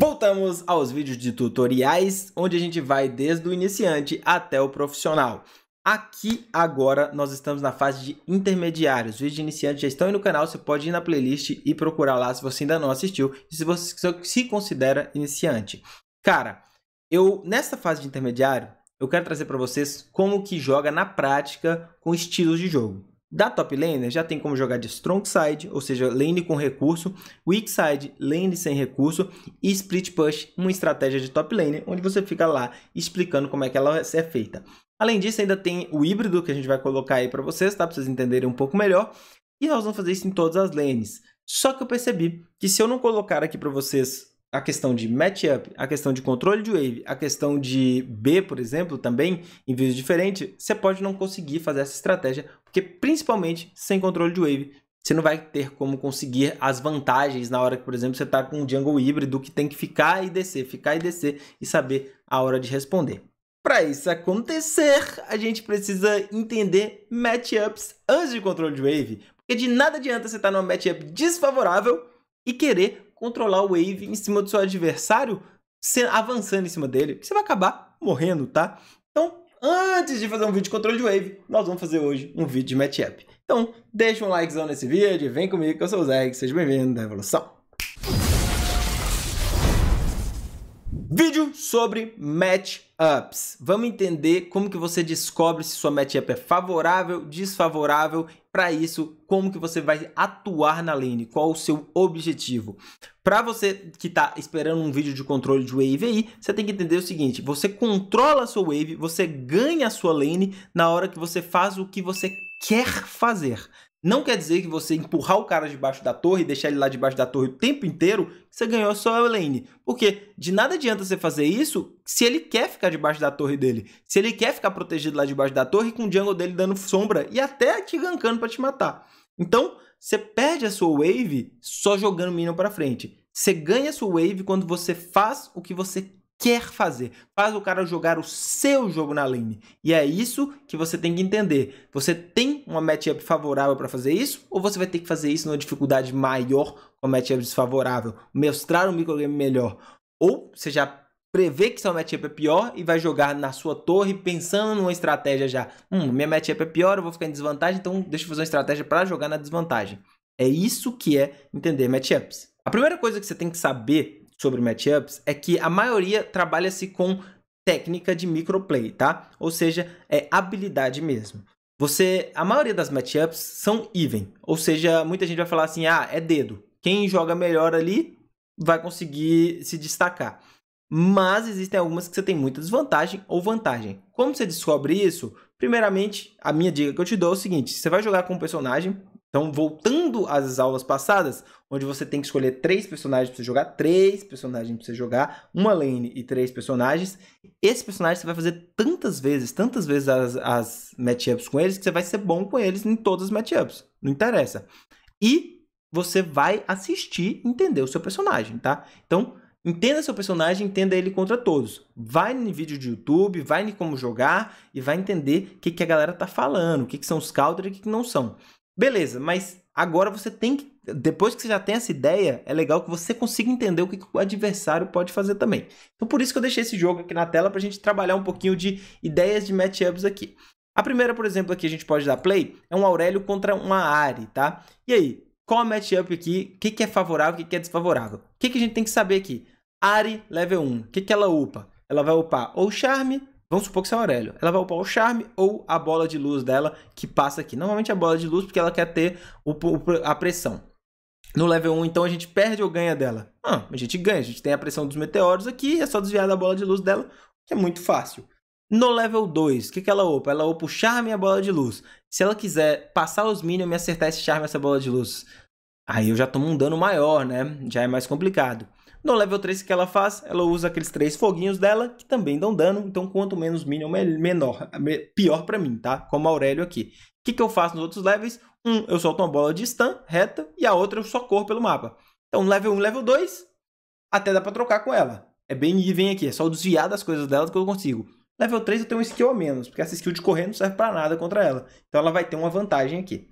Voltamos aos vídeos de tutoriais, onde a gente vai desde o iniciante até o profissional. Aqui agora nós estamos na fase de intermediários. Os vídeos de iniciante já estão aí no canal, você pode ir na playlist e procurar lá se você ainda não assistiu e se você se considera iniciante. Cara, eu nessa fase de intermediário, eu quero trazer para vocês como que joga na prática com estilos de jogo. Da top laner já tem como jogar de strong side, ou seja, lane com recurso, weak side, lane sem recurso e split push, uma estratégia de top laner onde você fica lá explicando como é que ela é feita. Além disso, ainda tem o híbrido que a gente vai colocar aí para vocês, tá? Para vocês entenderem um pouco melhor. E nós vamos fazer isso em todas as lanes. Só que eu percebi que se eu não colocar aqui para vocês a questão de matchup, a questão de controle de wave, a questão de B, por exemplo, também, em vídeo diferente, você pode não conseguir fazer essa estratégia, porque principalmente sem controle de wave, você não vai ter como conseguir as vantagens na hora que, por exemplo, você está com um jungle híbrido que tem que ficar e descer, ficar e descer e saber a hora de responder. Para isso acontecer, a gente precisa entender matchups antes de controle de wave, porque de nada adianta você estar tá numa matchup desfavorável e querer controlar o wave em cima do seu adversário, avançando em cima dele, você vai acabar morrendo, tá? Então, antes de fazer um vídeo de controle de wave, nós vamos fazer hoje um vídeo de matchup. Então, deixa um likezão nesse vídeo, vem comigo que eu sou o Zeg, seja bem-vindo à Evolução. Vídeo sobre matchups. Vamos entender como que você descobre se sua matchup é favorável, desfavorável. Para isso, como que você vai atuar na lane, qual o seu objetivo. Para você que está esperando um vídeo de controle de wave aí, você tem que entender o seguinte, você controla a sua wave, você ganha a sua lane na hora que você faz o que você quer fazer. Não quer dizer que você empurrar o cara debaixo da torre e deixar ele lá debaixo da torre o tempo inteiro, você ganhou só a lane. Porque de nada adianta você fazer isso se ele quer ficar debaixo da torre dele. Se ele quer ficar protegido lá debaixo da torre com o jungle dele dando sombra e até te gankando para te matar. Então, você perde a sua wave só jogando minion para frente. Você ganha a sua wave quando você faz o que você quer fazer, faz o cara jogar o seu jogo na lane. E é isso que você tem que entender. Você tem uma matchup favorável para fazer isso, ou você vai ter que fazer isso numa dificuldade maior com a matchup desfavorável, mostrar um microgame melhor. Ou você já prevê que sua matchup é pior e vai jogar na sua torre pensando numa estratégia já. Hum, minha matchup é pior, eu vou ficar em desvantagem, então deixa eu fazer uma estratégia para jogar na desvantagem. É isso que é entender matchups. A primeira coisa que você tem que saber sobre matchups é que a maioria trabalha-se com técnica de microplay, tá? Ou seja, é habilidade mesmo. Você, a maioria das matchups são even, ou seja, muita gente vai falar assim: "Ah, é dedo. Quem joga melhor ali vai conseguir se destacar". Mas existem algumas que você tem muita desvantagem ou vantagem. Como você descobre isso? Primeiramente, a minha dica que eu te dou é o seguinte: você vai jogar com um personagem então, voltando às aulas passadas, onde você tem que escolher três personagens para você jogar, três personagens para você jogar, uma lane e três personagens, esse personagem você vai fazer tantas vezes, tantas vezes as, as matchups com eles, que você vai ser bom com eles em todas as matchups. Não interessa. E você vai assistir entender o seu personagem, tá? Então, entenda seu personagem, entenda ele contra todos. Vai no vídeo de YouTube, vai em como jogar e vai entender o que, que a galera tá falando, o que, que são os counters e o que, que não são. Beleza, mas agora você tem que. Depois que você já tem essa ideia, é legal que você consiga entender o que o adversário pode fazer também. Então, por isso que eu deixei esse jogo aqui na tela para a gente trabalhar um pouquinho de ideias de matchups aqui. A primeira, por exemplo, aqui a gente pode dar play, é um Aurélio contra uma Ari, tá? E aí, qual a matchup aqui? O que, que é favorável, o que, que é desfavorável? O que, que a gente tem que saber aqui? Ari, level 1. O que, que ela upa? Ela vai upar ou Charme Vamos supor que isso é o Aurélio. Ela vai upar o charme ou a bola de luz dela que passa aqui. Normalmente a é bola de luz porque ela quer ter o, a pressão. No level 1, então, a gente perde ou ganha dela? Ah, a gente ganha. A gente tem a pressão dos meteoros aqui, é só desviar da bola de luz dela, que é muito fácil. No level 2, o que, que ela opa? Ela opa o charme e a bola de luz. Se ela quiser passar os minions e acertar esse charme essa bola de luz, aí eu já tomo um dano maior, né? Já é mais complicado. No level 3 que ela faz, ela usa aqueles três foguinhos dela, que também dão dano, então quanto menos minion, menor, pior para mim, tá? Como Aurélio aqui. O que, que eu faço nos outros levels? Um, eu solto uma bola de stun, reta, e a outra eu só corro pelo mapa. Então, level 1 level 2, até dá pra trocar com ela. É bem even aqui, é só desviar das coisas dela que eu consigo. Level 3 eu tenho um skill a menos, porque essa skill de correr não serve para nada contra ela. Então ela vai ter uma vantagem aqui.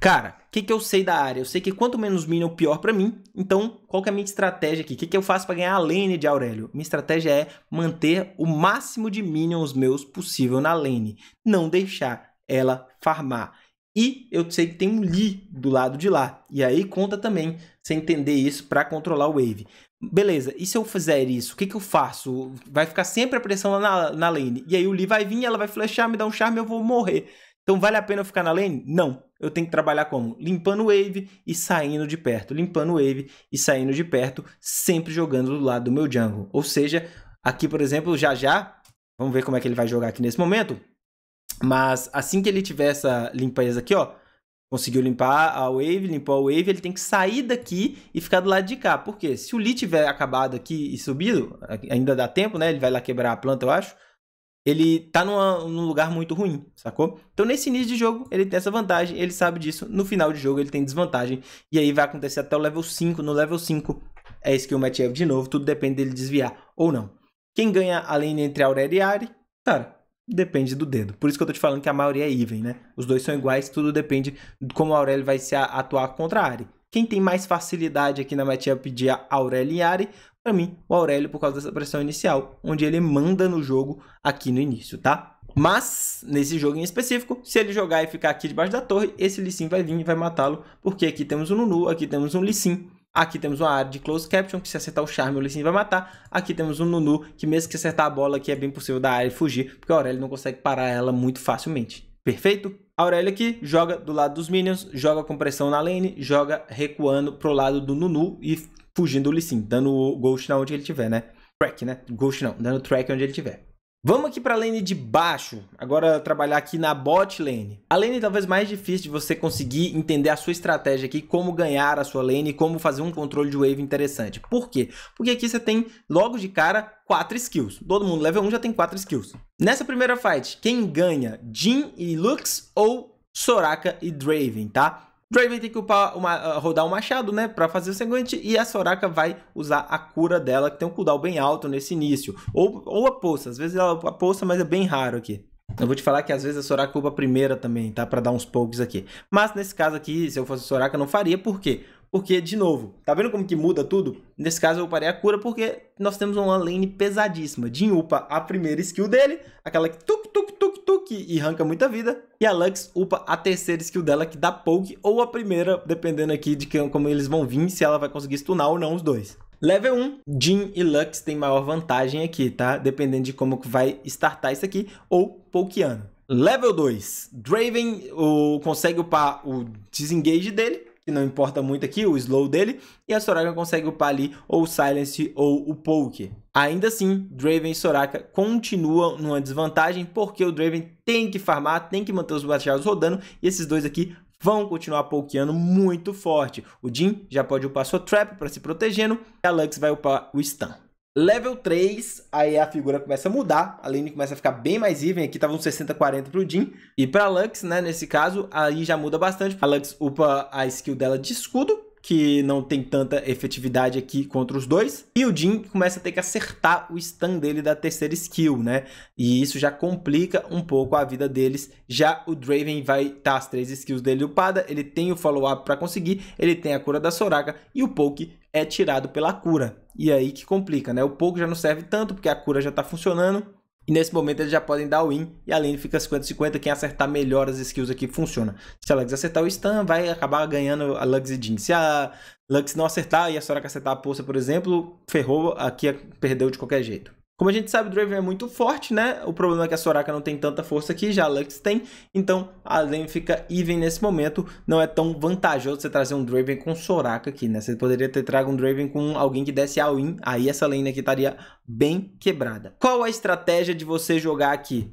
Cara, o que, que eu sei da área? Eu sei que quanto menos minion, pior para mim. Então, qual que é a minha estratégia aqui? O que, que eu faço para ganhar a lane de Aurélio? Minha estratégia é manter o máximo de minions meus possível na lane. Não deixar ela farmar. E eu sei que tem um Lee do lado de lá. E aí conta também você entender isso para controlar o wave. Beleza, e se eu fizer isso, o que, que eu faço? Vai ficar sempre a pressão lá na, na lane. E aí o Lee vai vir, ela vai flechar, me dar um charme, eu vou morrer. Então vale a pena eu ficar na lane? Não. Eu tenho que trabalhar como? Limpando wave e saindo de perto. Limpando wave e saindo de perto, sempre jogando do lado do meu jungle. Ou seja, aqui, por exemplo, já já, vamos ver como é que ele vai jogar aqui nesse momento. Mas assim que ele tiver essa limpeza aqui, ó, conseguiu limpar a wave, limpou a wave, ele tem que sair daqui e ficar do lado de cá. Porque se o Lee tiver acabado aqui e subido, ainda dá tempo, né? Ele vai lá quebrar a planta, eu acho ele tá numa, num lugar muito ruim, sacou? Então, nesse início de jogo, ele tem essa vantagem, ele sabe disso. No final de jogo, ele tem desvantagem. E aí vai acontecer até o level 5. No level 5, é isso que o Matiev de novo. Tudo depende dele desviar ou não. Quem ganha a lane entre Aurélia e Ari, cara, depende do dedo. Por isso que eu tô te falando que a maioria é even, né? Os dois são iguais, tudo depende de como a Aurélia vai se atuar contra a Ari. Quem tem mais facilidade aqui na matchup de Aurélio e Ari, para mim, o Aurélio por causa dessa pressão inicial, onde ele manda no jogo aqui no início, tá? Mas, nesse jogo em específico, se ele jogar e ficar aqui debaixo da torre, esse Lissin vai vir e vai matá-lo, porque aqui temos um Nunu, aqui temos um Lissin, aqui temos uma área de Close Caption, que se acertar o Charme, o Lissin vai matar, aqui temos um Nunu, que mesmo que acertar a bola, aqui é bem possível da área fugir, porque a Aurélio não consegue parar ela muito facilmente. Perfeito? Aurélia aqui joga do lado dos minions, joga com pressão na lane, joga recuando pro lado do Nunu e fugindo do Lee Sin, dando o Ghost na onde ele tiver, né? Track, né? Ghost não, dando track onde ele tiver. Vamos aqui para a lane de baixo, agora trabalhar aqui na bot lane. A lane talvez mais difícil de você conseguir entender a sua estratégia aqui, como ganhar a sua lane e como fazer um controle de wave interessante. Por quê? Porque aqui você tem logo de cara quatro skills. Todo mundo level 1 já tem quatro skills. Nessa primeira fight, quem ganha? Jin e Lux ou Soraka e Draven, tá? Draven tem que upar uma, ah, rodar um machado, né, para fazer o sanguente, e a Soraka vai usar a cura dela, que tem um cooldown bem alto nesse início. Ou, ou a poça, às vezes ela a poça, mas é bem raro aqui. Eu vou te falar que às vezes a Soraka upa a primeira também, tá? Pra dar uns pokes aqui. Mas nesse caso aqui, se eu fosse Soraka, não faria, por quê? Porque, de novo, tá vendo como que muda tudo? Nesse caso eu parei a cura porque nós temos uma lane pesadíssima. Jin upa a primeira skill dele, aquela que tuk tuk tuk tuk e arranca muita vida. E a Lux upa a terceira skill dela que dá poke ou a primeira, dependendo aqui de como eles vão vir, se ela vai conseguir stunar ou não os dois. Level 1, Jin e Lux tem maior vantagem aqui, tá? Dependendo de como vai startar isso aqui ou pokeando. Level 2, Draven o, consegue upar o disengage dele que não importa muito aqui, o slow dele, e a Soraka consegue upar ali ou o silence ou o poke. Ainda assim, Draven e Soraka continuam numa desvantagem porque o Draven tem que farmar, tem que manter os batalhados rodando e esses dois aqui vão continuar pokeando muito forte. O Jin já pode upar sua trap para se protegendo e a Lux vai upar o stun. Level 3, aí a figura começa a mudar, a lane começa a ficar bem mais even, aqui tava um 60-40 pro Jin, e pra Lux, né, nesse caso, aí já muda bastante, a Lux upa a skill dela de escudo, que não tem tanta efetividade aqui contra os dois. E o Jin começa a ter que acertar o stun dele da terceira skill, né? E isso já complica um pouco a vida deles. Já o Draven vai estar tá as três skills dele upada, ele tem o follow-up para conseguir, ele tem a cura da Soraka e o poke é tirado pela cura. E aí que complica, né? O pouco já não serve tanto, porque a cura já está funcionando. E nesse momento eles já podem dar o win. E além fica 50-50. Quem acertar melhor as skills aqui funciona. Se a Lux acertar o stun, vai acabar ganhando a Lux e Jin. Se a Lux não acertar e a Soraka acertar a poça, por exemplo, ferrou. Aqui é, perdeu de qualquer jeito. Como a gente sabe, o Draven é muito forte, né? O problema é que a Soraka não tem tanta força aqui, já a Lux tem. Então a Len fica even nesse momento. Não é tão vantajoso você trazer um Draven com Soraka aqui, né? Você poderia ter trago um Draven com alguém que desse all-in. Aí essa lane aqui estaria bem quebrada. Qual a estratégia de você jogar aqui?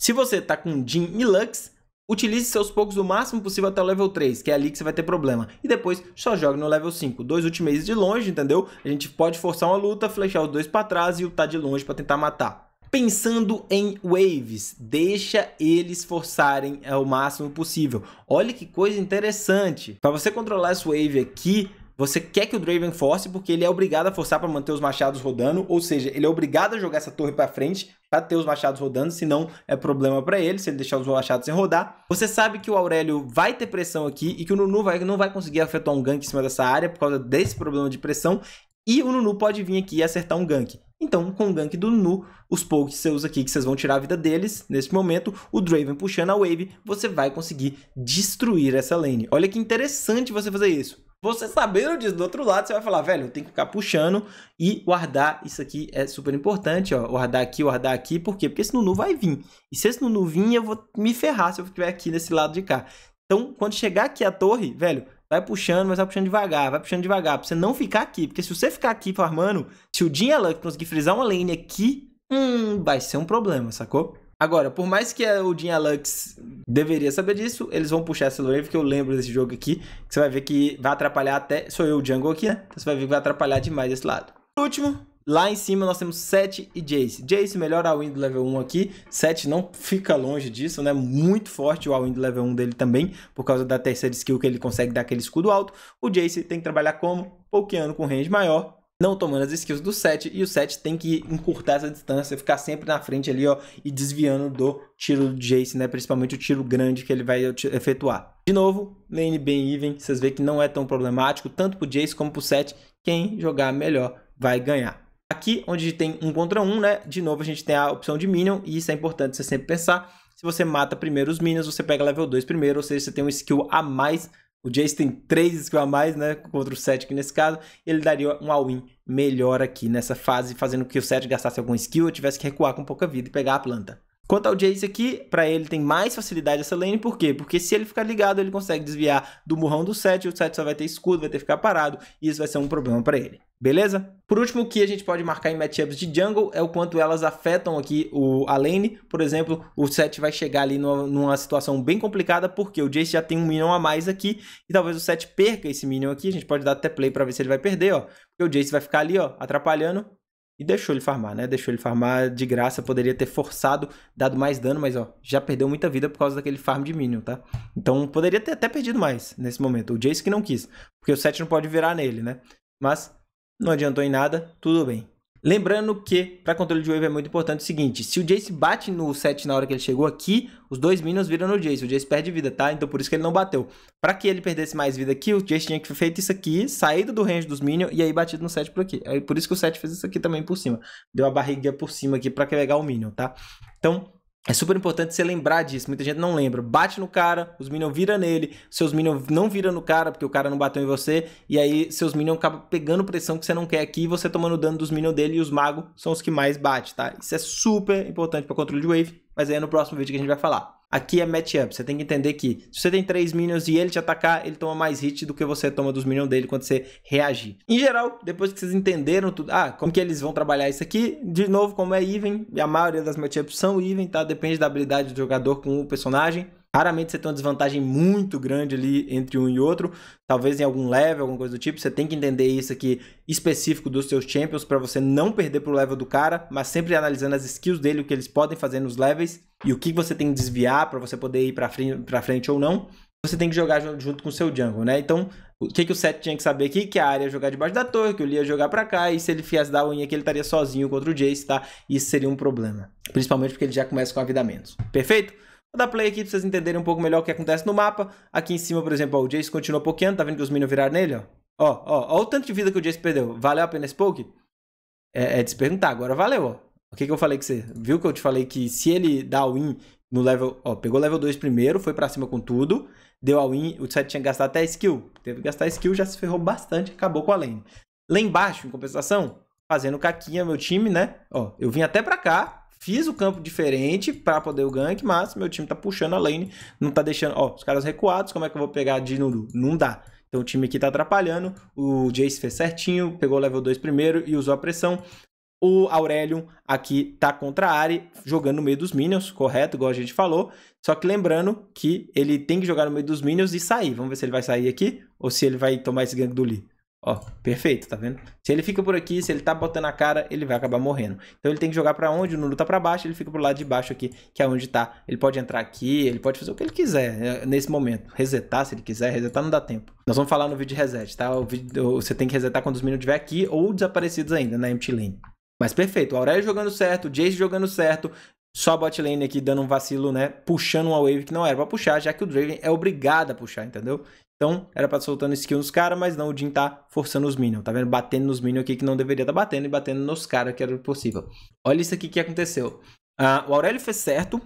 Se você tá com Jin e Lux, Utilize seus poucos o máximo possível até o level 3, que é ali que você vai ter problema. E depois só jogue no level 5. Dois ultimates de longe, entendeu? A gente pode forçar uma luta, flechar os dois para trás e lutar de longe para tentar matar. Pensando em waves, deixa eles forçarem ao é, máximo possível. Olha que coisa interessante. Para você controlar esse wave aqui, você quer que o Draven force porque ele é obrigado a forçar para manter os machados rodando, ou seja, ele é obrigado a jogar essa torre para frente para ter os machados rodando, senão é problema para ele se ele deixar os machados sem rodar. Você sabe que o Aurélio vai ter pressão aqui e que o Nunu vai, não vai conseguir afetar um gank em cima dessa área por causa desse problema de pressão e o Nunu pode vir aqui e acertar um gank. Então, com o gank do Nu, os poucos seus aqui que vocês vão tirar a vida deles, nesse momento, o Draven puxando a Wave, você vai conseguir destruir essa lane. Olha que interessante você fazer isso. Você sabendo disso do outro lado, você vai falar, velho, eu tenho que ficar puxando e guardar. Isso aqui é super importante, ó. Guardar aqui, guardar aqui. Por quê? Porque esse Nunu vai vir. E se esse Nunu vir, eu vou me ferrar se eu estiver aqui nesse lado de cá. Então, quando chegar aqui a torre, velho, Vai puxando, mas vai puxando devagar, vai puxando devagar, pra você não ficar aqui. Porque se você ficar aqui farmando, se o Jin Luck conseguir frisar uma lane aqui, hum, vai ser um problema, sacou? Agora, por mais que o Jin Lux deveria saber disso, eles vão puxar essa Lorraine, porque eu lembro desse jogo aqui, que você vai ver que vai atrapalhar até... Sou eu o jungle aqui, né? Então você vai ver que vai atrapalhar demais esse lado. Por último, Lá em cima nós temos Sete e Jace. Jace melhora a Wind level 1 aqui. Sete não fica longe disso, né? Muito forte o Wind level 1 dele também, por causa da terceira skill que ele consegue dar aquele escudo alto. O Jace tem que trabalhar como? Pokeando com range maior, não tomando as skills do 7, e o 7 tem que encurtar essa distância, ficar sempre na frente ali, ó, e desviando do tiro do Jace, né, principalmente o tiro grande que ele vai efetuar. De novo, lane bem even, vocês veem que não é tão problemático, tanto pro Jace como pro 7, quem jogar melhor vai ganhar. Aqui, onde tem um contra um, né? De novo, a gente tem a opção de Minion, e isso é importante você sempre pensar. Se você mata primeiro os Minions, você pega level 2 primeiro, ou seja, você tem um skill a mais. O Jace tem 3 skills a mais, né? Contra o 7 aqui nesse caso. Ele daria um all-in melhor aqui nessa fase, fazendo com que o 7 gastasse algum skill, eu tivesse que recuar com pouca vida e pegar a planta. Quanto ao Jace aqui, para ele tem mais facilidade essa lane, por quê? Porque se ele ficar ligado, ele consegue desviar do murrão do 7, o 7 só vai ter escudo, vai ter que ficar parado, e isso vai ser um problema para ele. Beleza? Por último, o que a gente pode marcar em matchups de jungle é o quanto elas afetam aqui o, a lane. Por exemplo, o Set vai chegar ali numa, numa, situação bem complicada, porque o Jace já tem um minion a mais aqui, e talvez o Set perca esse minion aqui. A gente pode dar até play para ver se ele vai perder, ó. Porque o Jace vai ficar ali, ó, atrapalhando, e deixou ele farmar, né? Deixou ele farmar de graça. Poderia ter forçado, dado mais dano, mas ó, já perdeu muita vida por causa daquele farm de Minion, tá? Então poderia ter até perdido mais nesse momento. O Jace que não quis, porque o 7 não pode virar nele, né? Mas não adiantou em nada, tudo bem. Lembrando que, para controle de wave, é muito importante o seguinte: se o Jace bate no 7 na hora que ele chegou aqui, os dois minions viram no Jace. O Jace perde vida, tá? Então por isso que ele não bateu. Para que ele perdesse mais vida aqui, o Jace tinha que ter feito isso aqui, saído do range dos minions e aí batido no 7 por aqui. Aí por isso que o 7 fez isso aqui também por cima. Deu a barriga por cima aqui para pegar o minion, tá? Então é super importante você lembrar disso. Muita gente não lembra. Bate no cara, os minions viram nele, seus minions não viram no cara porque o cara não bateu em você, e aí seus minions acabam pegando pressão que você não quer aqui e você tomando dano dos minions dele e os magos são os que mais bate, tá? Isso é super importante para controle de wave, mas aí é no próximo vídeo que a gente vai falar. Aqui é matchup. Você tem que entender que se você tem três minions e ele te atacar, ele toma mais hit do que você toma dos minions dele quando você reagir. Em geral, depois que vocês entenderam tudo, ah, como que eles vão trabalhar isso aqui, de novo, como é even, e a maioria das matchups são even, tá? Depende da habilidade do jogador com o personagem. Raramente você tem uma desvantagem muito grande ali entre um e outro. Talvez em algum level, alguma coisa do tipo. Você tem que entender isso aqui específico dos seus champions para você não perder pro level do cara, mas sempre analisando as skills dele, o que eles podem fazer nos levels e o que você tem que desviar para você poder ir para frente, pra frente ou não. Você tem que jogar junto com o seu jungle, né? Então, o que, que o set tinha que saber aqui? Que a área ia jogar debaixo da torre, que o Lee ia jogar pra cá, e se ele fizesse da unha aqui, ele estaria sozinho contra o Jace, tá? Isso seria um problema. Principalmente porque ele já começa com a vida menos. Perfeito? Vou dar play aqui pra vocês entenderem um pouco melhor o que acontece no mapa. Aqui em cima, por exemplo, ó, o Jace continua pokeando, tá vendo que os minions viraram nele, ó? Ó, ó, ó o tanto de vida que o Jace perdeu. Valeu a pena esse poke? É, é de se perguntar, agora valeu, ó. O que, que eu falei que você? Viu que eu te falei que se ele dá o win no level, ó, pegou level 2 primeiro, foi para cima com tudo, deu a win, o site tinha que gastar até skill. Teve que gastar skill, já se ferrou bastante, acabou com a lane. Lá embaixo, em compensação, fazendo caquinha meu time, né? Ó, eu vim até pra cá, Fiz o campo diferente para poder o gank, mas meu time tá puxando a lane, não tá deixando, ó, os caras recuados, como é que eu vou pegar de Nuru? Não dá. Então o time aqui tá atrapalhando, o Jace fez certinho, pegou o level 2 primeiro e usou a pressão. O Aurelion aqui tá contra a Ari, jogando no meio dos minions, correto, igual a gente falou. Só que lembrando que ele tem que jogar no meio dos minions e sair. Vamos ver se ele vai sair aqui ou se ele vai tomar esse gank do Lee. Ó, perfeito, tá vendo? Se ele fica por aqui, se ele tá botando a cara, ele vai acabar morrendo. Então ele tem que jogar pra onde? O nuno tá pra baixo, ele fica pro lado de baixo aqui, que é onde tá. Ele pode entrar aqui, ele pode fazer o que ele quiser é, nesse momento. Resetar se ele quiser, resetar não dá tempo. Nós vamos falar no vídeo de reset, tá? O vídeo, você tem que resetar quando os meninos estiver aqui ou desaparecidos ainda na empty lane. Mas perfeito, o Aurélio jogando certo, o Jace jogando certo, só a bot lane aqui dando um vacilo, né? Puxando uma wave que não era pra puxar, já que o Draven é obrigado a puxar, entendeu? Então, era pra estar tá soltando skill nos caras, mas não, o Jin tá forçando os minions, tá vendo? Batendo nos minions aqui que não deveria estar tá batendo e batendo nos caras que era possível. Olha isso aqui que aconteceu. Ah, o Aurélio fez certo,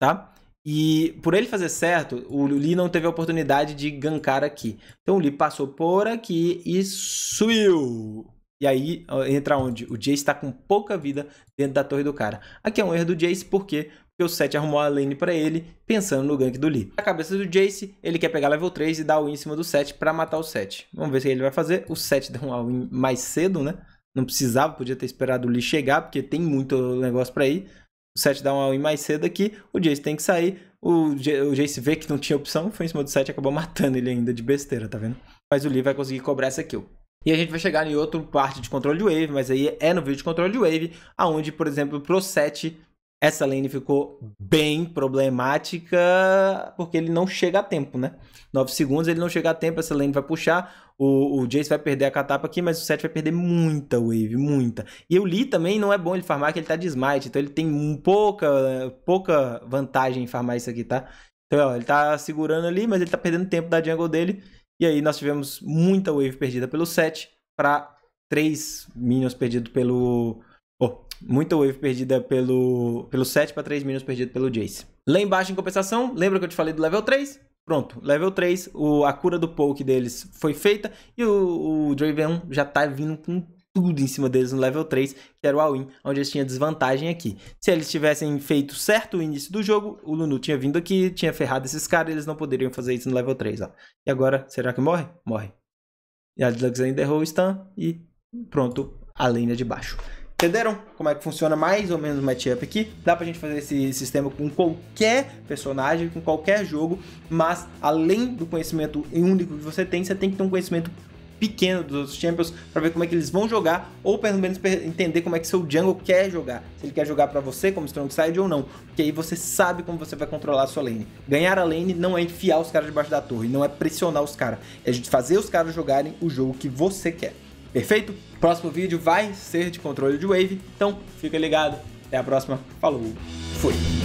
tá? E por ele fazer certo, o Lee não teve a oportunidade de gankar aqui. Então o Lee passou por aqui e subiu. E aí entra onde? O Jace está com pouca vida dentro da torre do cara. Aqui é um erro do Jace porque porque o Seth arrumou a lane para ele, pensando no gank do Lee. Na cabeça do Jace, ele quer pegar level 3 e dar o em cima do Seth para matar o Seth. Vamos ver se ele vai fazer. O Seth deu um all mais cedo, né? Não precisava, podia ter esperado o Lee chegar, porque tem muito negócio para ir. O Seth dá um all mais cedo aqui, o Jace tem que sair. O, J o Jace vê que não tinha opção, foi em cima do Seth e acabou matando ele ainda de besteira, tá vendo? Mas o Lee vai conseguir cobrar essa kill. E a gente vai chegar em outra parte de controle de wave, mas aí é no vídeo de controle de wave, aonde, por exemplo, pro set essa lane ficou bem problemática porque ele não chega a tempo, né? 9 segundos, ele não chega a tempo, essa lane vai puxar, o, o Jace vai perder a catapa aqui, mas o 7 vai perder muita wave, muita. E o Lee também não é bom ele farmar, que ele tá de smite, então ele tem um pouca, pouca vantagem em farmar isso aqui, tá? Então, ó, ele tá segurando ali, mas ele tá perdendo tempo da jungle dele, e aí nós tivemos muita wave perdida pelo 7 para três minions perdidos pelo Pô, muita wave perdida pelo, pelo 7 para 3 minions perdido pelo Jace. Lá embaixo, em compensação, lembra que eu te falei do level 3? Pronto, level 3, o, a cura do poke deles foi feita e o, o Draven já tá vindo com tudo em cima deles no level 3, que era o all-in, onde eles tinham desvantagem aqui. Se eles tivessem feito certo o início do jogo, o Lunu tinha vindo aqui, tinha ferrado esses caras, eles não poderiam fazer isso no level 3, ó. E agora, será que morre? Morre. E a Deluxe ainda errou o stun e pronto, a lane é de baixo entenderam como é que funciona mais ou menos o matchup aqui. Dá pra gente fazer esse sistema com qualquer personagem, com qualquer jogo, mas além do conhecimento único que você tem, você tem que ter um conhecimento pequeno dos outros champions para ver como é que eles vão jogar ou pelo menos entender como é que seu jungle quer jogar, se ele quer jogar para você como strong side ou não, porque aí você sabe como você vai controlar a sua lane. Ganhar a lane não é enfiar os caras debaixo da torre, não é pressionar os caras, é fazer os caras jogarem o jogo que você quer. Perfeito? próximo vídeo vai ser de controle de wave, então fica ligado. Até a próxima. Falou. Fui.